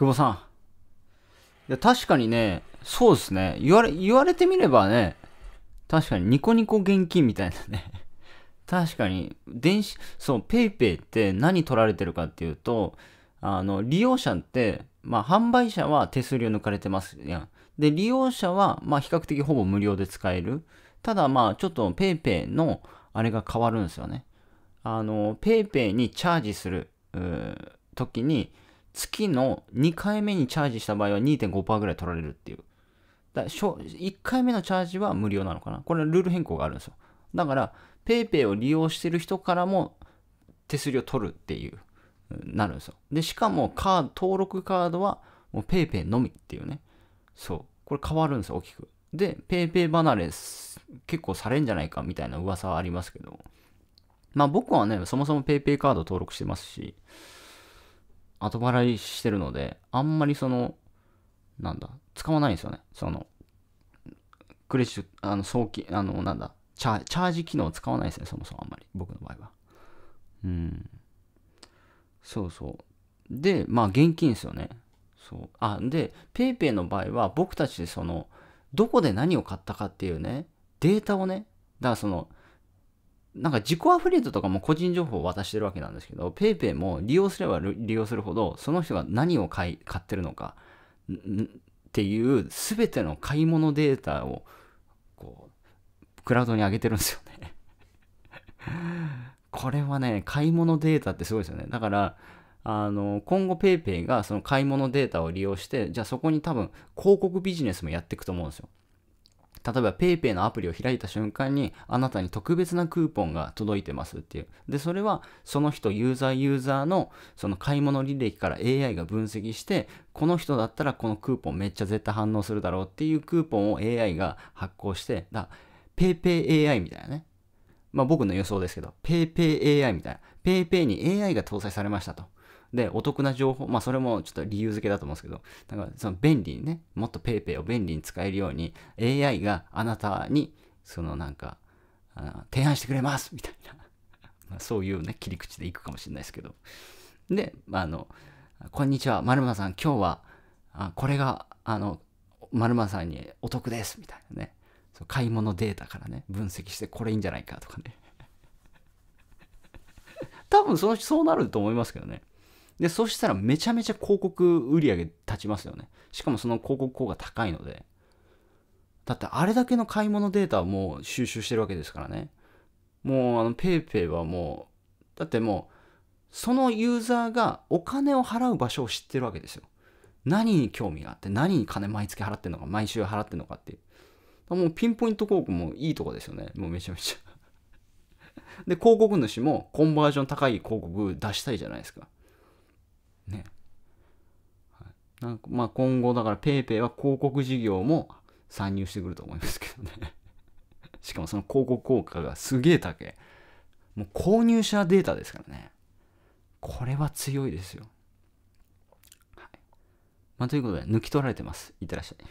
久保さん。いや、確かにね、そうですね。言われ、言われてみればね、確かにニコニコ現金みたいなね。確かに、電子、そう、ペイペイって何取られてるかっていうと、あの、利用者って、まあ、販売者は手数料抜かれてますやん。で、利用者は、まあ、比較的ほぼ無料で使える。ただ、まあ、ちょっと PayPay の、あれが変わるんですよね。あの、PayPay にチャージする、時に、月の2回目にチャージした場合は2.5%ぐらい取られるっていう。だ1回目のチャージは無料なのかな。これルール変更があるんですよ。だから、PayPay を利用してる人からも手数料取るっていう、なるんですよ。で、しかもカード、登録カードは PayPay のみっていうね。そう。これ変わるんですよ、大きく。で、PayPay 離れ結構されんじゃないかみたいな噂はありますけど。まあ僕はね、そもそも PayPay カード登録してますし、後払いしてるので、あんまりその、なんだ、使わないんですよね。その、クレジット、あの、送金、あの、なんだ、チャージ機能使わないですね、そもそもあんまり、僕の場合は。うん。そうそう。で、まあ、現金ですよね。そう。あ、で、PayPay の場合は、僕たちでその、どこで何を買ったかっていうね、データをね、だからその、なんか自己アフィリエイトとかも個人情報を渡してるわけなんですけど、PayPay も利用すれば利用するほど、その人が何を買い買ってるのかっていう全ての買い物データをこうクラウドに上げてるんですよね これはね、買い物データってすごいですよね。だから、あの今後 PayPay がその買い物データを利用して、じゃあそこに多分広告ビジネスもやっていくと思うんですよ。例えば PayPay のアプリを開いた瞬間に、あなたに特別なクーポンが届いてますっていう。で、それはその人、ユーザー、ユーザーのその買い物履歴から AI が分析して、この人だったらこのクーポンめっちゃ絶対反応するだろうっていうクーポンを AI が発行して、だ PayPayAI みたいなね。まあ僕の予想ですけど、PayPayAI みたいな。PayPay に AI が搭載されましたと。で、お得な情報、まあそれもちょっと理由付けだと思うんですけど、だからその便利にね、もっと PayPay を便利に使えるように AI があなたに、そのなんか、提案してくれますみたいな まそういうね、切り口でいくかもしれないですけど。で、あの、こんにちは、まるさん、今日は、あこれが、あの、まるさんにお得ですみたいなね、そう買い物データからね、分析してこれいいんじゃないかとかね。多分そのそうなると思いますけどね。で、そしたらめちゃめちゃ広告売り上げ立ちますよね。しかもその広告効果高いので。だってあれだけの買い物データをもう収集してるわけですからね。もうあの PayPay はもう、だってもう、そのユーザーがお金を払う場所を知ってるわけですよ。何に興味があって、何に金毎月払ってんのか、毎週払ってんのかっていう。もうピンポイント広告もいいとこですよね。もうめちゃめちゃで、広告主もコンバージョン高い広告出したいじゃないですか。ね。はい、なんかまあ今後だから PayPay は広告事業も参入してくると思いますけどね。しかもその広告効果がすげえ高い。もう購入者データですからね。これは強いですよ。はい、まあ、ということで、抜き取られてます。いってらっしゃい。